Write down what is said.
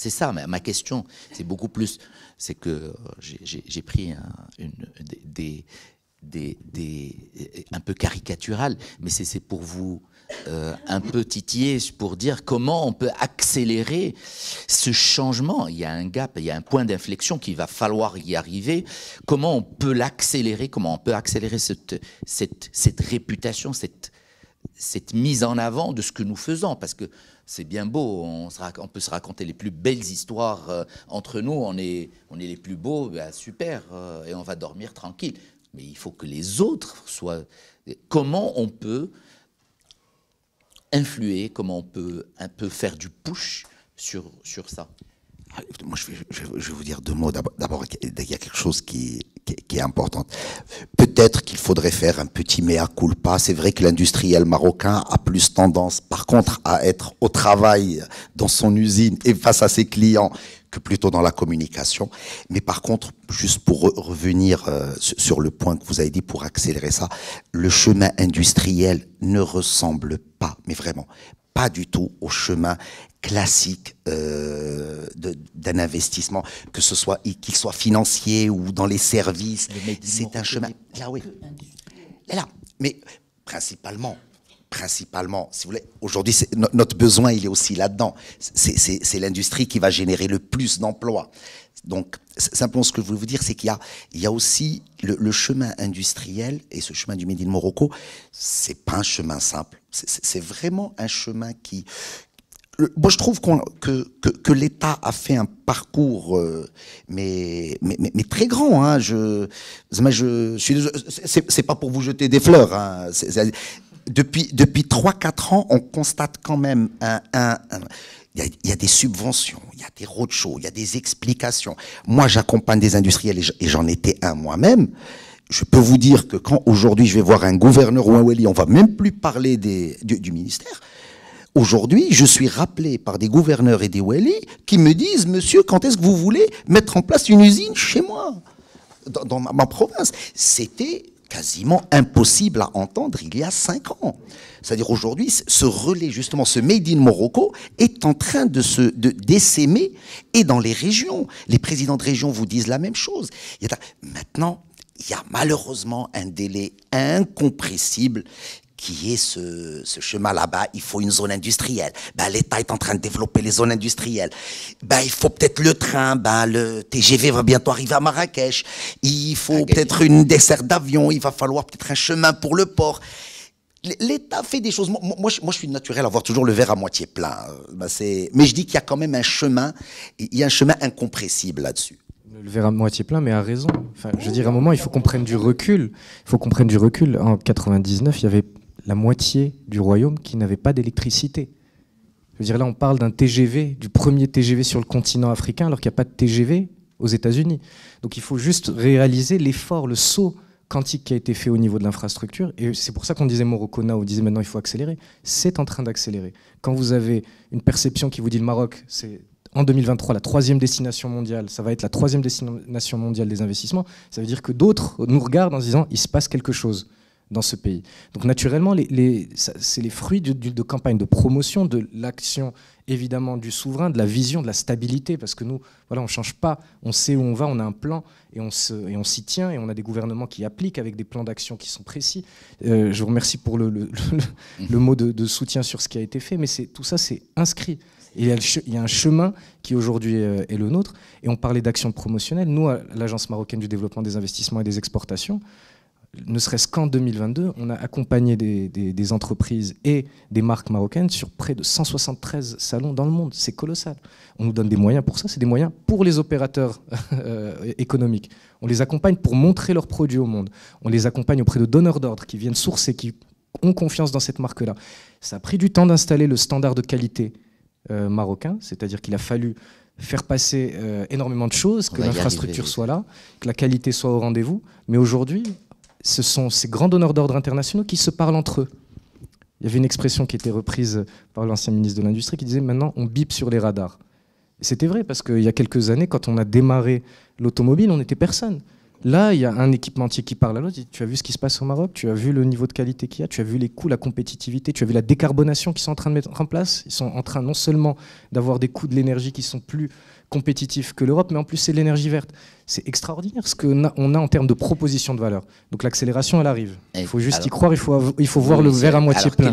C'est ça ma, question. C'est beaucoup plus. C'est que euh, j'ai pris un, peu caricatural, mais c'est pour vous euh, un peu titiller, pour dire comment on peut accélérer ce changement. Il y a un gap, il y a un point d'inflexion qu'il va falloir y arriver. Comment on peut l'accélérer Comment on peut accélérer cette, cette, cette réputation, cette cette mise en avant de ce que nous faisons, parce que c'est bien beau, on, peut se raconter les plus belles histoires euh, entre nous, on est, on est les plus beaux, bah, super, euh, et on va dormir tranquille. Mais il faut que les autres soient... Comment on peut influer, comment on peut un peu faire du push sur, sur ça ah, Moi, je je vais vous dire deux mots. D'abord, il y a quelque chose qui, qui, est importante. Peut-être qu'il faudrait faire un petit mea culpa. C'est vrai que l'industriel marocain a plus tendance, par contre, à être au travail dans son usine et face à ses clients que plutôt dans la communication. Mais par contre, juste pour revenir euh, sur le point que vous avez dit, pour accélérer ça, le chemin industriel ne ressemble pas, mais vraiment, pas du tout au chemin classique euh, d'un investissement, que ce soit qu'il soit financier ou dans les services. c'est un chemin. Ah là, oui. mais principalement, principalement, si vous voulez, aujourd'hui, notre besoin, il est aussi là-dedans. C'est l'industrie qui va générer le plus d'emplois. Donc, simplement, ce que je voulais vous dire, c'est qu'il y, y, a aussi le, chemin industriel, et ce chemin du médine Morocco, c'est pas un chemin simple. C'est vraiment un chemin qui, je trouve que, que, que l'État a fait un parcours, euh, mais, mais, mais, très grand. Hein. Je, je suis, c'est pas pour vous jeter des fleurs. Hein. depuis depuis trois quatre ans, on constate quand même un, un, il y, a, des subventions, il y a des roadshows, il y a des explications. Moi, j'accompagne des industriels et j'en étais un moi-même. Je peux vous dire que quand aujourd'hui je vais voir un gouverneur ou un wali, on va même plus parler des, du ministère. Aujourd'hui, je suis rappelé par des gouverneurs et des wali qui me disent, monsieur, quand est-ce que vous voulez mettre en place une usine chez moi, dans, ma, province C'était quasiment impossible à entendre il y a cinq ans. C'est-à-dire aujourd'hui, ce relais, justement, ce Made in Morocco est en train de se de, et dans les régions. Les présidents de région vous disent la même chose. maintenant, il y a malheureusement un délai incompressible qui est ce, chemin là-bas, il faut une zone industrielle. Ben, L'État est en train de développer les zones industrielles. Ben, il faut peut-être le train, ben, le TGV va bientôt arriver à Marrakech. Il faut peut-être une desserte d'avion, il va falloir peut-être un chemin pour le port. L'État fait des choses. Moi, moi, je, suis naturel à avoir toujours le verre à moitié plein. Ben, mais je dis qu'il y a quand même un chemin, il y a un chemin incompressible là-dessus le verre à moitié plein, mais à raison. je veux dire, à un moment, il faut qu'on prenne du recul. Il faut qu'on prenne du recul. En 99, il y avait la moitié du royaume qui n'avait pas d'électricité. Je veux dire, là, on parle d'un TGV, du premier TGV sur le continent africain, alors qu'il n'y a pas de TGV aux États-Unis. Donc il faut juste réaliser l'effort, le saut quantique qui a été fait au niveau de l'infrastructure. Et c'est pour ça qu'on disait Morocona, on disait maintenant il faut accélérer. C'est en train d'accélérer. Quand vous avez une perception qui vous dit le Maroc, c'est en 2023 la troisième destination mondiale, ça va être la troisième destination mondiale des investissements, ça veut dire que d'autres nous regardent en disant il se passe quelque chose dans ce pays. Donc naturellement, les, c'est les fruits de, de, de campagne, de promotion, de l'action évidemment du souverain, de la vision, de la stabilité, parce que nous, voilà, on ne change pas, on sait où on va, on a un plan et on, se, et on s'y tient, et on a des gouvernements qui appliquent avec des plans d'action qui sont précis. Euh, je vous remercie pour le, le, mmh. mot de, soutien sur ce qui a été fait, mais c'est, tout ça, c'est inscrit. il, y a il y a un chemin qui aujourd'hui euh, est le nôtre, et on parlait d'action promotionnelle. Nous, à l'Agence marocaine du développement des investissements et des exportations, ne serait-ce qu'en 2022, on a accompagné des, entreprises et des marques marocaines sur près de 173 salons dans le monde. C'est colossal. On nous donne des moyens pour ça, c'est des moyens pour les opérateurs euh, euh, économiques. On les accompagne pour montrer leurs produits au monde. On les accompagne auprès de donneurs d'ordre qui viennent sourcer, qui ont confiance dans cette marque-là. Ça a pris du temps d'installer le standard de qualité euh, marocain, c'est-à-dire qu'il a fallu faire passer énormément de choses, que l'infrastructure soit là, que la qualité soit au rendez-vous. Mais aujourd'hui, ce sont ces grands donneurs d'ordre internationaux qui se parlent entre eux. Il y avait une expression qui était reprise par l'ancien ministre de l'Industrie qui disait maintenant on bip sur les radars. C'était vrai parce qu'il y a quelques années, quand on a démarré l'automobile, on n'était personne. Là, il y a un équipementier qui parle à l'autre. Tu as vu ce qui se passe au Maroc, tu as vu le niveau de qualité qu'il y a, tu as vu les coûts, la compétitivité, tu as vu la décarbonation qu'ils sont en train de mettre en place. Ils sont en train non seulement d'avoir des coûts de l'énergie qui sont plus compétitifs que l'Europe, mais en plus c'est l'énergie verte. C'est extraordinaire ce qu'on a, en termes de proposition de valeur. Donc l'accélération, elle arrive. Il faut juste y croire, il faut, il faut voir le verre à moitié plein.